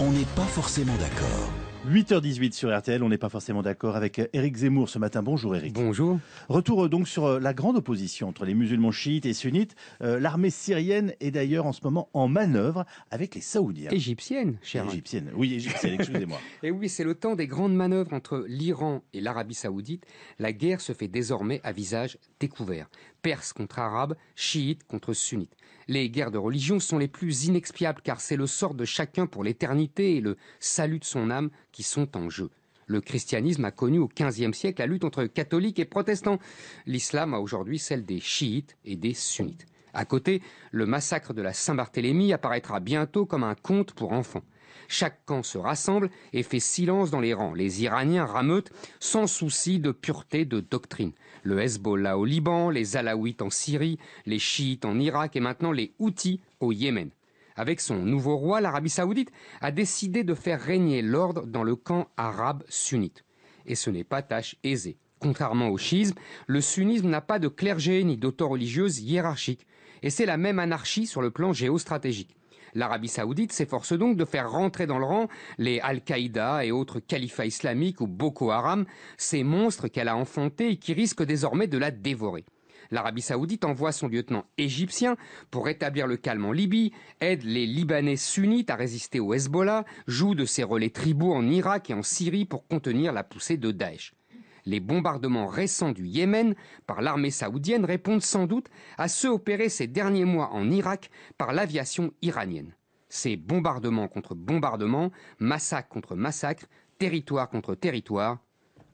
On n'est pas forcément d'accord. 8h18 sur RTL, on n'est pas forcément d'accord avec Éric Zemmour ce matin. Bonjour Éric. Bonjour. Retour euh, donc sur euh, la grande opposition entre les musulmans chiites et sunnites. Euh, l'armée syrienne est d'ailleurs en ce moment en manœuvre avec les Saoudiens. Égyptienne, cher. Égyptienne, oui, égyptienne, excusez-moi. et eh oui, c'est le temps des grandes manœuvres entre l'Iran et l'Arabie saoudite. La guerre se fait désormais à visage découvert. Perses contre Arabes, chiites contre sunnites. Les guerres de religion sont les plus inexpiables car c'est le sort de chacun pour l'éternité et le salut de son âme qui sont en jeu. Le christianisme a connu au XVe siècle la lutte entre catholiques et protestants. L'islam a aujourd'hui celle des chiites et des sunnites. À côté, le massacre de la Saint-Barthélemy apparaîtra bientôt comme un conte pour enfants. Chaque camp se rassemble et fait silence dans les rangs. Les Iraniens rameutent sans souci de pureté de doctrine. Le Hezbollah au Liban, les Alaouites en Syrie, les chiites en Irak et maintenant les Houthis au Yémen. Avec son nouveau roi, l'Arabie saoudite a décidé de faire régner l'ordre dans le camp arabe sunnite. Et ce n'est pas tâche aisée. Contrairement au schisme, le sunnisme n'a pas de clergé ni d'autorité religieuse hiérarchique. Et c'est la même anarchie sur le plan géostratégique. L'Arabie saoudite s'efforce donc de faire rentrer dans le rang les Al-Qaïda et autres califats islamiques ou Boko Haram, ces monstres qu'elle a enfantés et qui risquent désormais de la dévorer. L'Arabie saoudite envoie son lieutenant égyptien pour rétablir le calme en Libye, aide les Libanais sunnites à résister au Hezbollah, joue de ses relais tribaux en Irak et en Syrie pour contenir la poussée de Daesh. Les bombardements récents du Yémen par l'armée saoudienne répondent sans doute à ceux opérés ces derniers mois en Irak par l'aviation iranienne. Ces bombardements contre bombardement, massacre contre massacre, territoire contre territoire,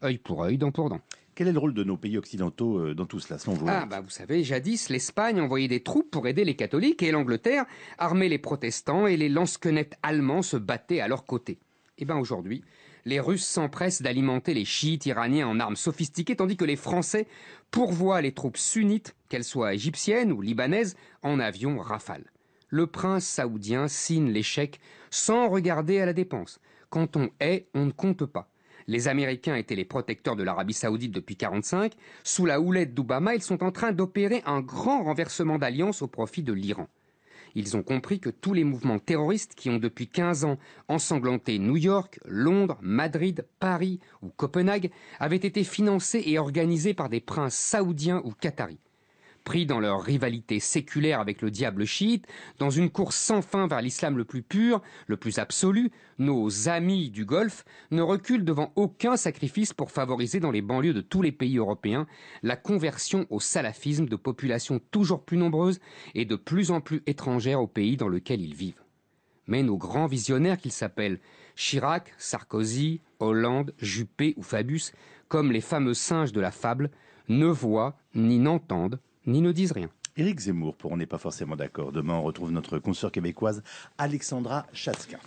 œil pour œil, dent pour dent. Quel est le rôle de nos pays occidentaux euh, dans tout cela, selon vous Ah, bah, vous savez, jadis, l'Espagne envoyait des troupes pour aider les catholiques et l'Angleterre armait les protestants et les lansquenettes allemands se battaient à leur côté. Eh bien, aujourd'hui, les Russes s'empressent d'alimenter les chiites iraniens en armes sophistiquées, tandis que les Français pourvoient les troupes sunnites, qu'elles soient égyptiennes ou libanaises, en avions Rafale. Le prince saoudien signe l'échec sans regarder à la dépense. Quand on est, on ne compte pas. Les Américains étaient les protecteurs de l'Arabie saoudite depuis 1945. Sous la houlette d'Obama, ils sont en train d'opérer un grand renversement d'alliance au profit de l'Iran. Ils ont compris que tous les mouvements terroristes qui ont depuis 15 ans ensanglanté New York, Londres, Madrid, Paris ou Copenhague avaient été financés et organisés par des princes saoudiens ou qataris pris dans leur rivalité séculaire avec le diable chiite, dans une course sans fin vers l'islam le plus pur, le plus absolu, nos amis du Golfe ne reculent devant aucun sacrifice pour favoriser dans les banlieues de tous les pays européens la conversion au salafisme de populations toujours plus nombreuses et de plus en plus étrangères au pays dans lequel ils vivent. Mais nos grands visionnaires qu'ils s'appellent, Chirac, Sarkozy, Hollande, Juppé ou Fabius, comme les fameux singes de la fable, ne voient ni n'entendent ni nous disent rien. Éric Zemmour, pour On n'est pas forcément d'accord. Demain, on retrouve notre consoeur québécoise Alexandra Chatzka.